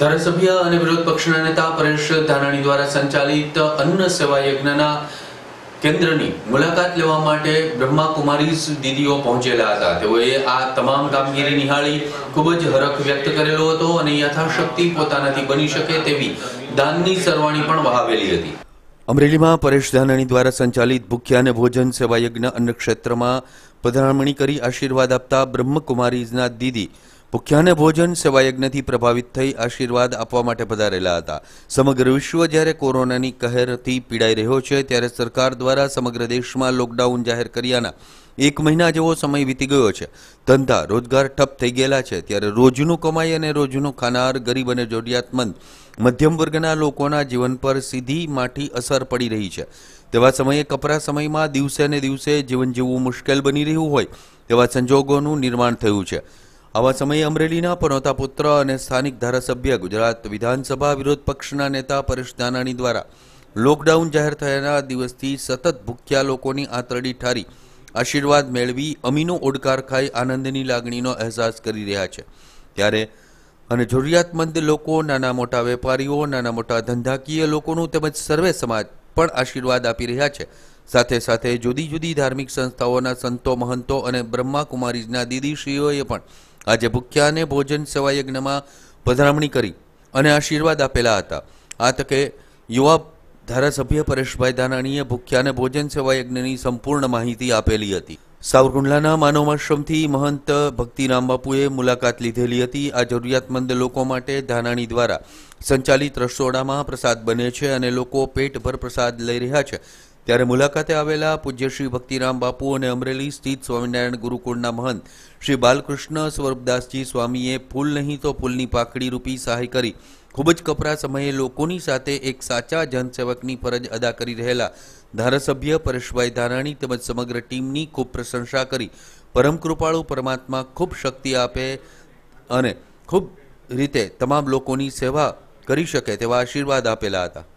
ધારાસભ્ય અને વિરોધ પક્ષના નેતા પરેશ ધાનાણી દ્વારા સંચાલિત અન્ન સેવા યજ્ઞના કેન્દ્રની મુલાકાત લેવા માટે બ્રહ્માકુમારી દીદીઓ પહોંચેલા હતા તેઓએ આ તમામ કામગીરી નિહાળી ખૂબ જ હરખ વ્યક્ત કરેલો હતો અને યથાશક્તિ પોતાનાથી બની શકે તેવી દાનની સરવાણી પણ વહાવેલી હતી અમરેલીમાં પરેશ ધાનાણી દ્વારા સંચાલિત ભૂખ્યા અને ભોજન સેવા યજ્ઞ અન્ન ક્ષેત્રમાં પધરામણી કરી આશીર્વાદ આપતા બ્રહ્મકુમારીઝના દીદી ભૂખ્યાને ભોજન સેવાયજ્ઞથી પ્રભાવિત થઈ આશીર્વાદ આપવા માટે પધારેલા હતા સમગ્ર વિશ્વ જ્યારે કોરોનાની કહેરથી પીડાઈ રહ્યો છે ત્યારે સરકાર દ્વારા સમગ્ર દેશમાં લોકડાઉન જાહેર કર્યાના એક મહિના જેવો સમય વીતી ગયો છે ધંધા રોજગાર ઠપ થઈ ગયેલા છે ત્યારે રોજનું કમાઈ અને રોજનું ખાનાર ગરીબ અને જોડિયાતમંદ મધ્યમ વર્ગના લોકોના જીવન પર સીધી માઠી અસર પડી રહી છે તેવા સમયે કપરા સમયમાં દિવસે ને દિવસે જીવન જીવવું મુશ્કેલ બની રહ્યું હોય તેવા સંજોગોનું નિર્માણ થયું છે આવા સમયે અમરેલીના પનોતા પુત્ર અને સ્થાનિક ધારાસભ્ય ગુજરાત વિધાનસભા વિરોધ પક્ષના નેતા પરેશ દાનાણી દ્વારા લોકડાઉન જાહેર થયાના દિવસથી સતત ભૂખ્યા લોકોની આંતરડી ઠારી આશીર્વાદ મેળવી અમીનો ઓડકાર ખાઈ આનંદની લાગણીનો અહેસાસ કરી રહ્યા છે ત્યારે અને જરૂરિયાતમંદ લોકો નાના મોટા વેપારીઓ નાના મોટા ધંધાકીય લોકોનું તેમજ સર્વે સમાજ પણ આશીર્વાદ આપી રહ્યા છે સાથે સાથે જુદી જુદી ધાર્મિક સંસ્થાઓના સંતો મહંતો અને બ્રહ્મા કુમારીજના દીદીશ્રીઓએ પણ આજે ભૂખ્યાને ભોજન સેવા યજ્ઞમાં પધરામણી કરી અને આશીર્વાદ આપેલા હતા આ તકે યુવા ધારાસભ્ય પરેશભાઈ ધાનાણીએ ભૂખ્યાને ભોજન સેવા યજ્ઞની સંપૂર્ણ માહિતી આપેલી હતી સાવરકુંડલાના માનવાશ્રમથી મહંત ભક્તિરામ બાપુએ મુલાકાત લીધેલી હતી આ જરૂરિયાતમંદ લોકો માટે ધાનાણી દ્વારા સંચાલિત રસોડામાં પ્રસાદ બને છે અને લોકો પેટભર પ્રસાદ લઈ રહ્યા છે ત્યારે મુલાકાતે આવેલા પૂજ્ય શ્રી ભક્તિરામ બાપુ અને અમરેલી સ્થિત સ્વામિનારાયણ ગુરુકુળના મહંત શ્રી બાલકૃષ્ણ સ્વરૂપદાસજી સ્વામીએ ફૂલ નહીં તો ફૂલની પાકડી રૂપી સહાય કરી ખૂબ જ કપરા સમયે લોકોની સાથે એક સાચા જનસેવકની ફરજ અદા કરી રહેલા ધારાસભ્ય પરેશભાઈ ધારાણી તેમજ સમગ્ર ટીમની ખૂબ પ્રશંસા કરી પરમ કૃપાળુ પરમાત્મા ખૂબ શક્તિ આપે અને ખૂબ રીતે તમામ લોકોની સેવા કરી શકે તેવા આશીર્વાદ આપેલા હતા